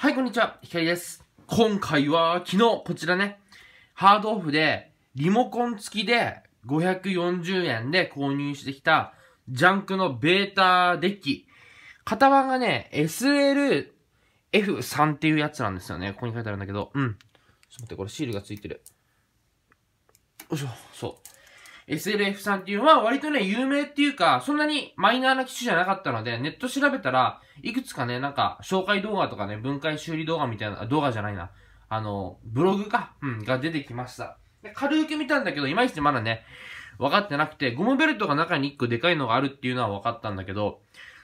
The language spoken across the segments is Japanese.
はい、こんにちは。ひかりです。今回は、昨日、こちらね、ハードオフで、リモコン付きで、540円で購入してきた、ジャンクのベータデッキ。型番がね、SLF3 っていうやつなんですよね。ここに書いてあるんだけど、うん。ちょっと待って、これシールが付いてる。よいしょ、そう。SLF さんっていうのは割とね、有名っていうか、そんなにマイナーな機種じゃなかったので、ネット調べたら、いくつかね、なんか、紹介動画とかね、分解修理動画みたいな、動画じゃないな。あの、ブログか、うん、が出てきました。で軽く見たんだけど、いまいちまだね、分かってなくて、ゴムベルトが中に1個でかいのがあるっていうのは分かったんだけど、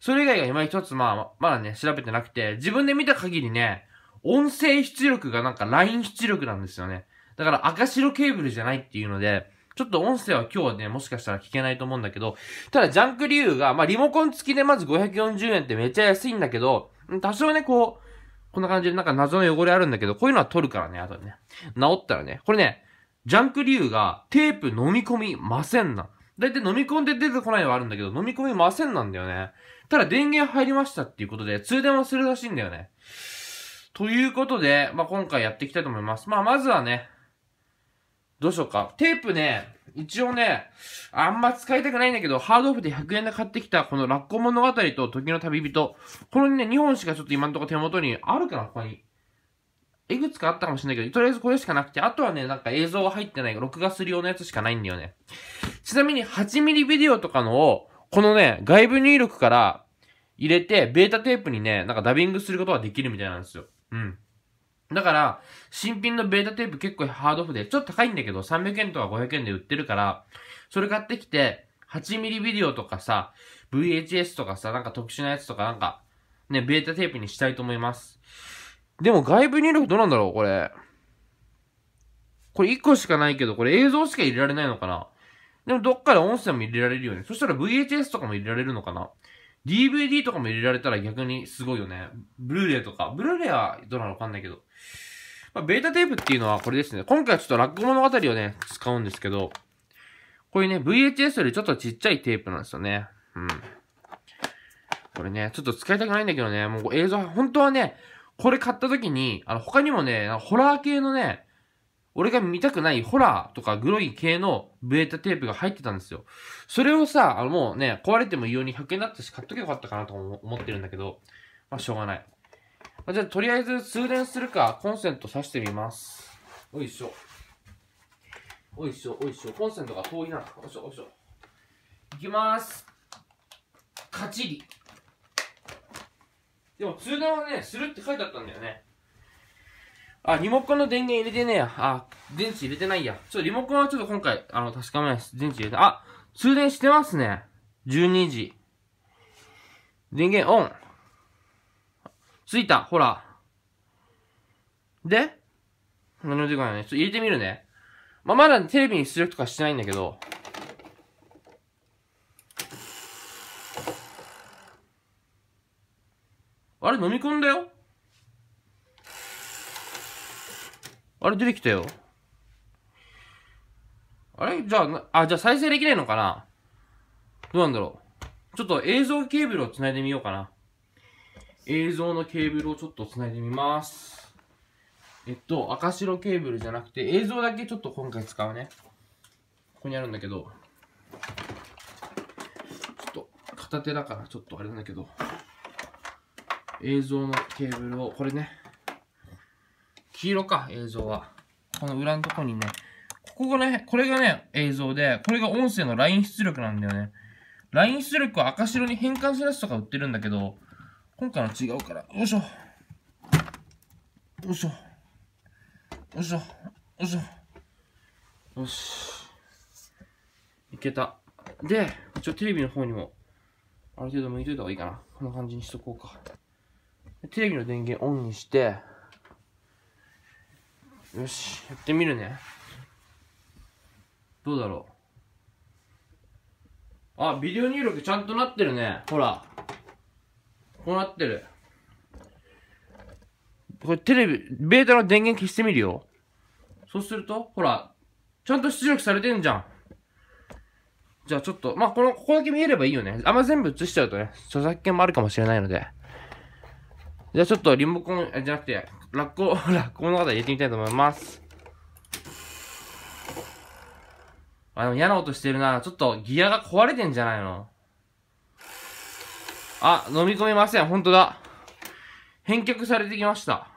それ以外が今一つまあ、まだね、調べてなくて、自分で見た限りね、音声出力がなんか LINE 出力なんですよね。だから赤白ケーブルじゃないっていうので、ちょっと音声は今日はね、もしかしたら聞けないと思うんだけど、ただジャンク理由が、まあ、リモコン付きでまず540円ってめっちゃ安いんだけど、多少ね、こう、こんな感じでなんか謎の汚れあるんだけど、こういうのは取るからね、あとね。治ったらね。これね、ジャンク理由がテープ飲み込みませんな。だいたい飲み込んで出てこないのはあるんだけど、飲み込みませんなんだよね。ただ電源入りましたっていうことで、通電はするらしいんだよね。ということで、まあ、今回やっていきたいと思います。まあ、まずはね、どうしようか。テープね、一応ね、あんま使いたくないんだけど、ハードオフで100円で買ってきた、このラッコ物語と時の旅人。このね、2本しかちょっと今んとこ手元にあるかな、他に。いくつかあったかもしれないけど、とりあえずこれしかなくて、あとはね、なんか映像が入ってない、録画するようなやつしかないんだよね。ちなみに 8mm ビデオとかのを、このね、外部入力から入れて、ベータテープにね、なんかダビングすることができるみたいなんですよ。うん。だから、新品のベータテープ結構ハードオフで、ちょっと高いんだけど、300円とか500円で売ってるから、それ買ってきて、8ミリビデオとかさ、VHS とかさ、なんか特殊なやつとかなんか、ね、ベータテープにしたいと思います。でも外部入力どうなんだろうこれ。これ1個しかないけど、これ映像しか入れられないのかなでもどっから音声も入れられるよね。そしたら VHS とかも入れられるのかな DVD とかも入れられたら逆にすごいよね。ブルーレイとか。ブルーレイはどうなのわかんないけど。まあ、ベータテープっていうのはこれですね。今回はちょっと落語物語をね、使うんですけど、こういうね、VHS よりちょっとちっちゃいテープなんですよね。うん。これね、ちょっと使いたくないんだけどね、もう映像、本当はね、これ買った時に、あの、他にもね、ホラー系のね、俺が見たくないホラーとかグロい系のベータテープが入ってたんですよ。それをさ、あのもうね、壊れても異うに100円だったし買っとけばよかったかなと思ってるんだけど、まあしょうがない。まあ、じゃあとりあえず通電するか、コンセント挿してみます。おいしょ。おいしょ、おいしょ。コンセントが遠いな。おいしょ、おいしょ。いきます。カチリ。でも通電はね、するって書いてあったんだよね。あ、リモコンの電源入れてねえや。あ、電池入れてないや。ちょ、リモコンはちょっと今回、あの、確かめないです。電池入れて、あ、通電してますね。12時。電源オン。ついた、ほら。で何も時間やないね。ちょっと入れてみるね。まあ、まだテレビに出力とかしてないんだけど。あれ、飲み込んだよあれ出てきたよ。あれじゃあ、あ、じゃあ再生できないのかなどうなんだろう。ちょっと映像ケーブルを繋いでみようかな。映像のケーブルをちょっと繋いでみます。えっと、赤白ケーブルじゃなくて、映像だけちょっと今回使うね。ここにあるんだけど。ちょっと、片手だからちょっとあれなんだけど。映像のケーブルを、これね。黄色か、映像は。この裏のとこにね、ここがね、これがね、映像で、これが音声の LINE 出力なんだよね。LINE 出力を赤白に変換するやつとか売ってるんだけど、今回の違うから、よいしょ。よいしょ。よいしょ。よいしょ。よし。いけた。で、一応テレビの方にも、ある程度向いといた方がいいかな。こんな感じにしとこうか。テレビの電源オンにして、よしやってみるねどうだろうあビデオ入力ちゃんとなってるねほらこうなってるこれテレビベータの電源消してみるよそうするとほらちゃんと出力されてんじゃんじゃあちょっと、まあ、この、ここだけ見えればいいよね。あんま全部映しちゃうとね、著作権もあるかもしれないので。じゃあちょっとリモコン、じゃなくて、ラッコ、ラッコ物語入れてみたいと思います。あ、でも嫌な音してるな。ちょっとギアが壊れてんじゃないのあ、飲み込めません。ほんとだ。返却されてきました。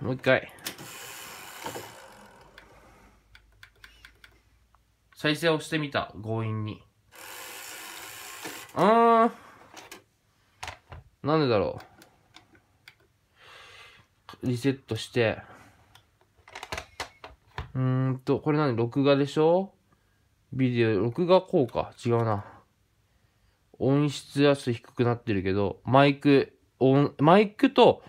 もう一回。再生をしてみた。強引に。うーん。なんでだろう。リセットして、うーんと、これ何録画でしょビデオ、録画効果違うな。音質圧低くなってるけど、マイク、音、マイクと、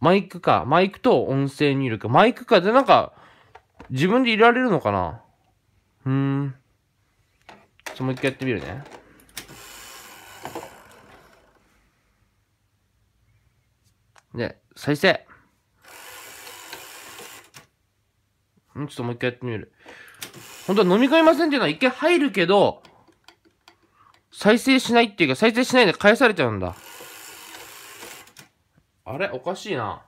マイクか、マイクと音声入力。マイクか、で、なんか、自分で入れられるのかなうーん。ちょっともう一回やってみるね。で、再生んちょっともう一回やってみる。本当は飲み込みませんっていうのは一回入るけど、再生しないっていうか、再生しないで返されちゃうんだ。あれおかしいな。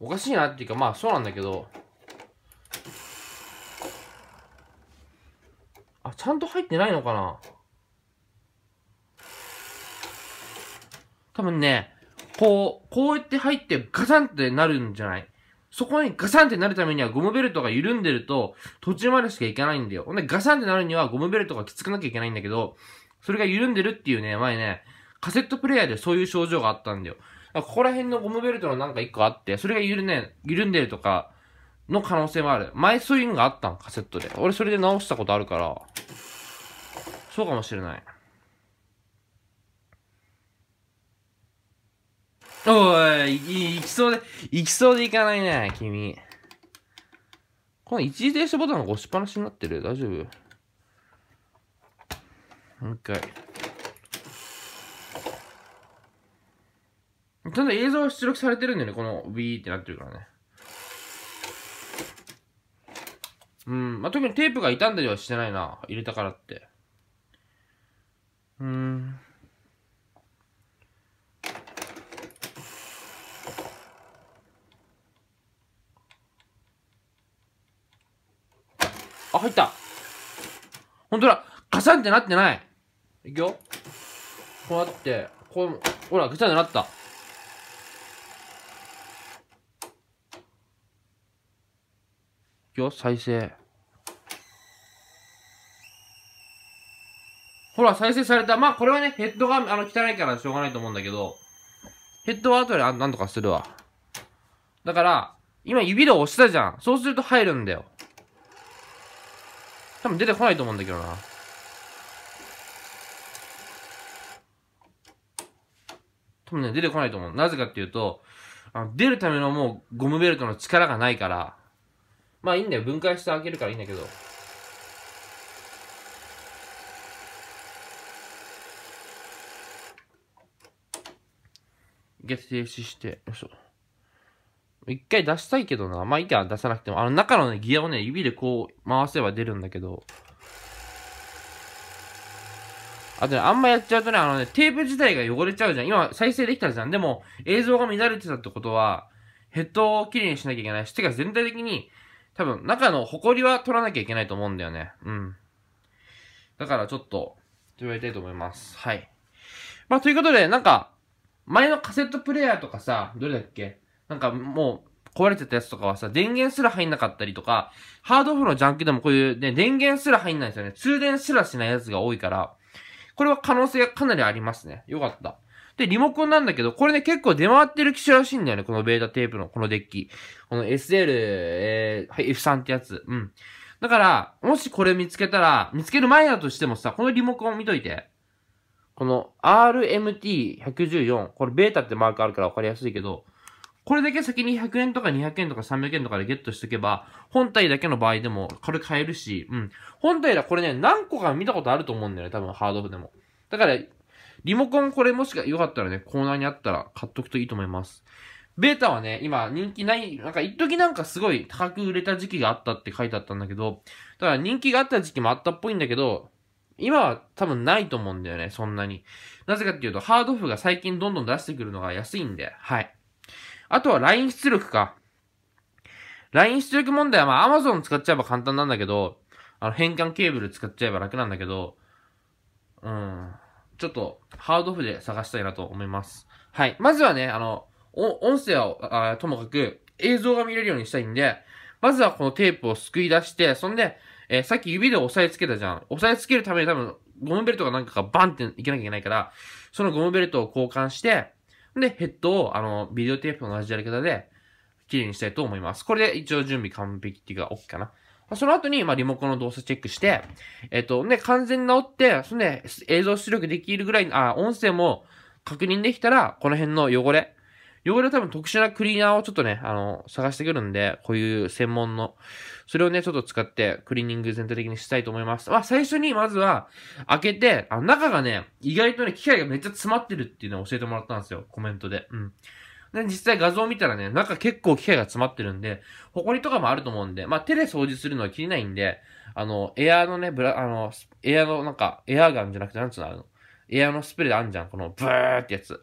おかしいなっていうか、まあそうなんだけど。あ、ちゃんと入ってないのかな多分ね、こう、こうやって入ってガサンってなるんじゃないそこにガサンってなるためにはゴムベルトが緩んでると途中までしか行けないんだよ。ほんでガサンってなるにはゴムベルトがきつくなきゃいけないんだけど、それが緩んでるっていうね、前ね、カセットプレイヤーでそういう症状があったんだよ。ここら辺のゴムベルトのなんか一個あって、それが緩,、ね、緩んでるとかの可能性もある。前そういうのがあったん、カセットで。俺それで直したことあるから、そうかもしれない。いきそうで、いきそうでいかないね、君。この一時停止ボタンが押しっぱなしになってる。大丈夫もう一回。ただ映像は出力されてるんだよね、このビーってなってるからね。うん、まあ、特にテープが傷んだりはしてないな。入れたからって。入った。ほんとだ。カサンってなってない。いくよ。こうやって、こう、ほら、カサンってなった。いくよ、再生。ほら、再生された。まあ、これはね、ヘッドが、あの、汚いからしょうがないと思うんだけど、ヘッドは後で、あ、なんとかするわ。だから、今指で押したじゃん。そうすると入るんだよ。多分出てこないと思うんだけどな。多分ね、出てこないと思う。なぜかっていうと、あの出るためのもうゴムベルトの力がないから、まあいいんだよ。分解してあげるからいいんだけど。ト停止して、よいしょ。一回出したいけどな。まあいいか、出さなくても。あの中のね、ギアをね、指でこう回せば出るんだけど。あとね、あんまやっちゃうとね、あのね、テープ自体が汚れちゃうじゃん。今、再生できたじゃん。でも、映像が乱れてたってことは、ヘッドをきれいにしなきゃいけないし、てか全体的に、多分、中のホコリは取らなきゃいけないと思うんだよね。うん。だからちょっと、やりたいと思います。はい。まあ、ということで、なんか、前のカセットプレイヤーとかさ、どれだっけなんかもう、壊れてたやつとかはさ、電源すら入んなかったりとか、ハードオフのジャンクでもこういうね、電源すら入んないんですよね。通電すらしないやつが多いから、これは可能性がかなりありますね。よかった。で、リモコンなんだけど、これね、結構出回ってる機種らしいんだよね。このベータテープの、このデッキ。この SL、えー、はい、F3 ってやつ。うん。だから、もしこれ見つけたら、見つける前だとしてもさ、このリモコン見といて。この RMT114。これベータってマークあるから分かりやすいけど、これだけ先に100円とか200円とか300円とかでゲットしとけば、本体だけの場合でも軽く買えるし、うん。本体だ、これね、何個か見たことあると思うんだよね、多分ハードオフでも。だから、リモコンこれもしかよかったらね、コーナーにあったら買っとくといいと思います。ベータはね、今人気ない、なんか一時なんかすごい高く売れた時期があったって書いてあったんだけど、だから人気があった時期もあったっぽいんだけど、今は多分ないと思うんだよね、そんなに。なぜかっていうと、ハードオフが最近どんどん出してくるのが安いんで、はい。あとは LINE 出力か。LINE 出力問題はまあ Amazon 使っちゃえば簡単なんだけど、あの変換ケーブル使っちゃえば楽なんだけど、うん。ちょっとハードオフで探したいなと思います。はい。まずはね、あの、音声あともかく映像が見れるようにしたいんで、まずはこのテープをすくい出して、そんで、えー、さっき指で押さえつけたじゃん。押さえつけるために多分、ゴムベルトがなんかがバンっていけなきゃいけないから、そのゴムベルトを交換して、で、ヘッドを、あの、ビデオテープの同じやり方で、綺麗にしたいと思います。これで一応準備完璧っていうか、OK かな。その後に、まあ、リモコンの動作チェックして、えっ、と、ね、完全に直って、そのね、映像出力できるぐらい、あ、音声も確認できたら、この辺の汚れ、汚れは多分特殊なクリーナーをちょっとね、あの、探してくるんで、こういう専門の、それをね、ちょっと使ってクリーニング全体的にしたいと思います。まあ、最初にまずは、開けて、あ中がね、意外とね、機械がめっちゃ詰まってるっていうのを教えてもらったんですよ、コメントで。うん。で、実際画像を見たらね、中結構機械が詰まってるんで、埃とかもあると思うんで、まあ、手で掃除するのは切れないんで、あの、エアーのね、ブラ、あの、エアーのなんか、エアーガンじゃなくて、なんつうのあの、エアーのスプレーであんじゃん、このブーってやつ。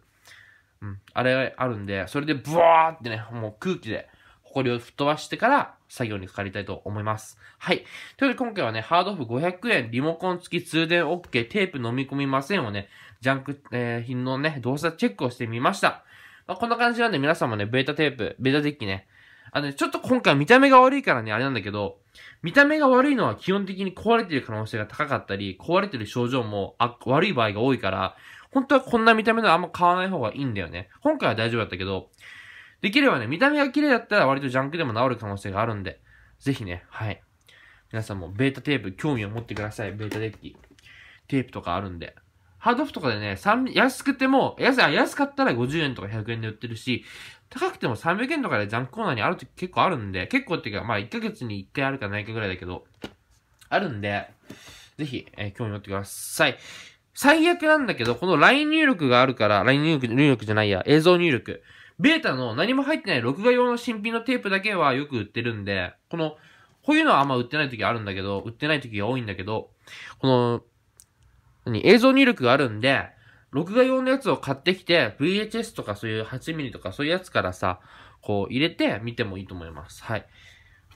うん。あれあるんで、それでブワーってね、もう空気で、ホコリを吹っ飛ばしてから作業にかかりたいと思います。はい。というわけで今回はね、ハードオフ500円、リモコン付き通電 OK、テープ飲み込みませんをね、ジャンク、えー、品のね、動作チェックをしてみました。まあ、こんな感じなんで皆さんもね、ベータテープ、ベータデッキね、あのね、ちょっと今回見た目が悪いからね、あれなんだけど、見た目が悪いのは基本的に壊れてる可能性が高かったり、壊れてる症状も悪い場合が多いから、本当はこんな見た目のあんま買わない方がいいんだよね。今回は大丈夫だったけど、できればね、見た目が綺麗だったら割とジャンクでも治る可能性があるんで、ぜひね、はい。皆さんもベータテープ、興味を持ってください。ベータデッキ。テープとかあるんで。ハードオフとかでね、安くても、安、安かったら50円とか100円で売ってるし、高くても300円とかでジャンクコーナーにあると結構あるんで、結構っていうか、まあ1ヶ月に1回あるかないかぐらいだけど、あるんで、ぜひ、えー、興味持ってください。最悪なんだけど、この LINE 入力があるから、LINE 入力、入力じゃないや、映像入力。ベータの何も入ってない録画用の新品のテープだけはよく売ってるんで、この、こういうのはあんま売ってない時あるんだけど、売ってない時が多いんだけど、この、何、映像入力があるんで、録画用のやつを買ってきて、VHS とかそういう8ミリとかそういうやつからさ、こう入れて見てもいいと思います。はい。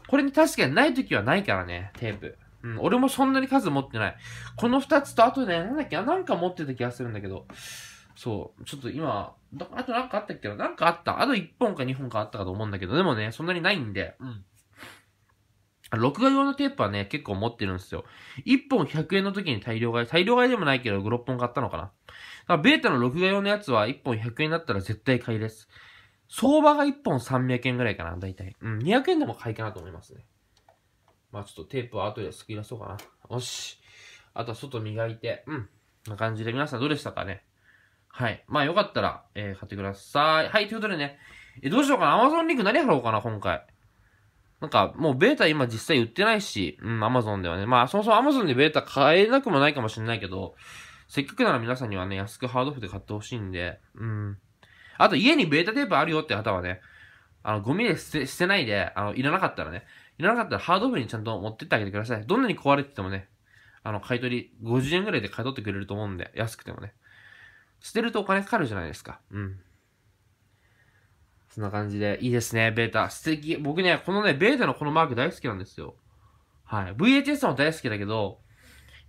これに確かにない時はないからね、テープ。うん、俺もそんなに数持ってない。この2つと、あとね、なんだっけな、なんか持ってた気がするんだけど、そう、ちょっと今、あとなんかあったっけな、んかあった。あと1本か2本かあったかと思うんだけど、でもね、そんなにないんで、うん。録画用のテープはね、結構持ってるんですよ。1本100円の時に大量買い。大量買いでもないけど、5、6本買ったのかな。だからベータの録画用のやつは1本100円だったら絶対買いです。相場が1本300円ぐらいかな、だいたい。うん、200円でも買いかなと思いますね。まあちょっとテープは後ですき出そうかな。よし。あとは外磨いて、うん。な感じで皆さんどうでしたかねはい。まあよかったら、えー、買ってください。はい、ということでね。え、どうしようかな。Amazon リンク何貼ろうかな、今回。なんか、もうベータ今実際売ってないし、うん、Amazon ではね。まあ、そもそも Amazon でベータ買えなくもないかもしれないけど、せっかくなら皆さんにはね、安くハードオフで買ってほしいんで、うん。あと、家にベータテープあるよって方はね、あの、ゴミで捨て、捨てないで、あの、いらなかったらね、いらなかったらハードオフにちゃんと持ってってあげてください。どんなに壊れててもね、あの、買い取り、50円ぐらいで買い取ってくれると思うんで、安くてもね。捨てるとお金かかるじゃないですか。うん。そんな感じで、いいですね、ベータ。素敵。僕ね、このね、ベータのこのマーク大好きなんですよ。はい。VHS も大好きだけど、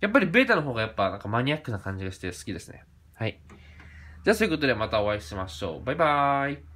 やっぱりベータの方がやっぱなんかマニアックな感じがして好きですね。はい。じゃあそういうことでまたお会いしましょう。バイバーイ。